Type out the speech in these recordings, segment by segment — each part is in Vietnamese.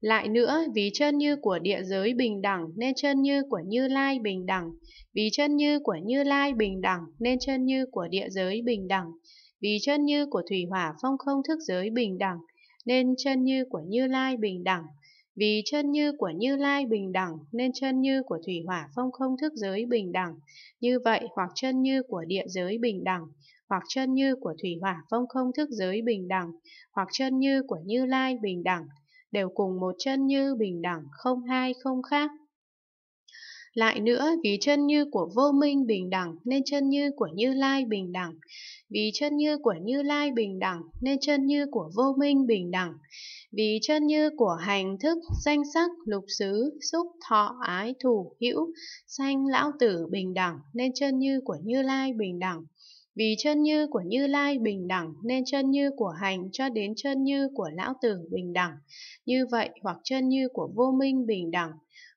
Lại nữa, vì chân như của địa giới bình đẳng nên chân như của Như Lai bình đẳng, vì chân như của Như Lai bình đẳng nên chân như của địa giới bình đẳng, vì chân như của thủy hỏa phong không thức giới bình đẳng nên chân như của Như Lai bình đẳng, vì chân như của Như Lai bình đẳng nên chân như của thủy hỏa phong không thức giới bình đẳng, như vậy hoặc chân như của địa giới bình đẳng, hoặc chân như của thủy hỏa phong không thức giới bình đẳng, hoặc chân như của Như Lai bình đẳng đều cùng một chân như bình đẳng không hai không khác. Lại nữa, vì chân như của vô minh bình đẳng nên chân như của Như Lai bình đẳng, vì chân như của Như Lai bình đẳng nên chân như của vô minh bình đẳng, vì chân như của hành thức, danh sắc, lục xứ, xúc, thọ, ái, thủ, hữu, sanh lão tử bình đẳng nên chân như của Như Lai bình đẳng, vì chân như của Như Lai bình đẳng nên chân như của hành cho đến chân như của lão tử bình đẳng. Như vậy hoặc chân như của vô minh bình đẳng,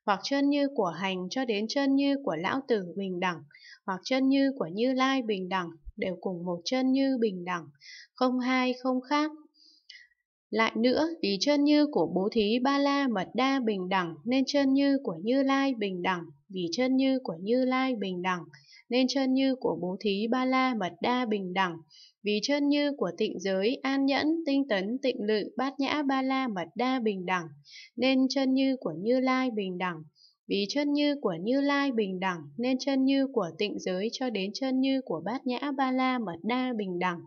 hoặc chân như của hành cho đến chân như của lão tử bình đẳng, hoặc chân như của Như Lai bình đẳng đều cùng một chân như bình đẳng, không hai không khác, lại nữa, vì chân như của bố thí ba la mật đa bình đẳng nên chân như của Như Lai bình đẳng, vì chân như của Như Lai bình đẳng nên chân như của bố thí ba la mật đa bình đẳng, vì chân như của tịnh giới an nhẫn tinh tấn tịnh lự bát nhã ba la mật đa bình đẳng, nên chân như của Như Lai bình đẳng. Vì chân như của Như Lai bình đẳng nên chân như của tịnh giới cho đến chân như của bát nhã ba la mật đa bình đẳng.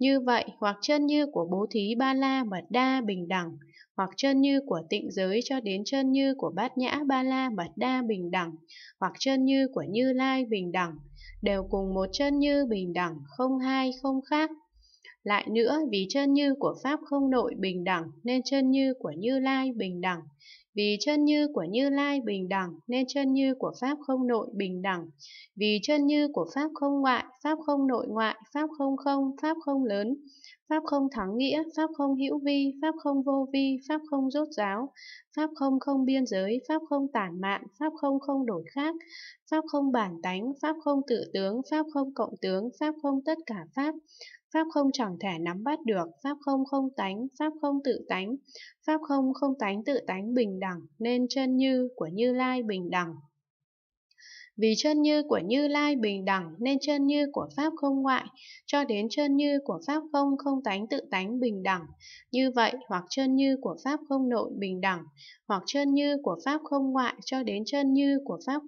Như vậy, hoặc chân như của bố thí ba la mật đa bình đẳng, hoặc chân như của tịnh giới cho đến chân như của bát nhã ba la mật đa bình đẳng, hoặc chân như của như lai bình đẳng, đều cùng một chân như bình đẳng, không hai, không khác. Lại nữa, vì chân như của Pháp không nội bình đẳng nên chân như của Như Lai bình đẳng, vì chân như của Như Lai bình đẳng nên chân như của Pháp không nội bình đẳng. Vì chân như của Pháp không ngoại, Pháp không nội ngoại, Pháp không không, Pháp không lớn, Pháp không thắng nghĩa, Pháp không hữu vi, Pháp không vô vi, Pháp không rốt giáo, Pháp không không biên giới, Pháp không tản mạn, Pháp không không đổi khác, Pháp không bản tánh, Pháp không tự tướng, Pháp không cộng tướng, Pháp không tất cả Pháp, Pháp không chẳng thể nắm bắt được, Pháp không không tánh, Pháp không tự tánh, Pháp không không tánh tự tánh bình đẳng, nên chân như của Như Lai bình đẳng. Vì chân như của Như Lai bình đẳng nên chân như của Pháp không ngoại, cho đến chân như của Pháp không không tánh tự tánh bình đẳng. Như vậy, hoặc chân như của Pháp không nội bình đẳng, hoặc chân như của Pháp không ngoại cho đến chân như của Pháp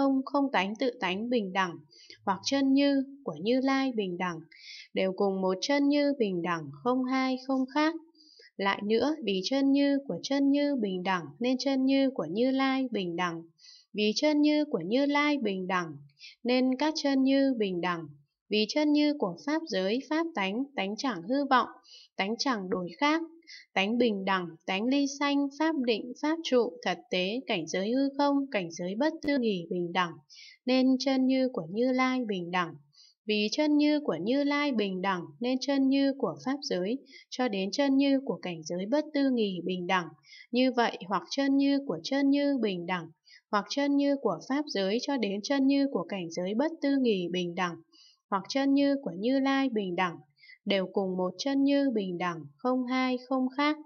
không không tánh tự tánh bình đẳng, hoặc chân như của Như Lai bình đẳng, đều cùng một chân như bình đẳng, không hai, không khác. Lại nữa, vì chân như của chân như bình đẳng nên chân như của Như Lai bình đẳng, vì chân như của Như Lai bình đẳng nên các chân như bình đẳng, vì chân như của pháp giới, pháp tánh, tánh chẳng hư vọng, tánh chẳng đổi khác, tánh bình đẳng, tánh ly sanh, pháp định, pháp trụ, thật tế, cảnh giới hư không, cảnh giới bất tư nghỉ bình đẳng, nên chân như của Như Lai bình đẳng. Vì chân như của Như Lai bình đẳng nên chân như của Pháp giới, cho đến chân như của cảnh giới bất tư nghỉ bình đẳng. Như vậy hoặc chân như của chân như bình đẳng, hoặc chân như của Pháp giới cho đến chân như của cảnh giới bất tư nghỉ bình đẳng hoặc chân như của Như Lai bình đẳng, đều cùng một chân như bình đẳng, không hai, không khác.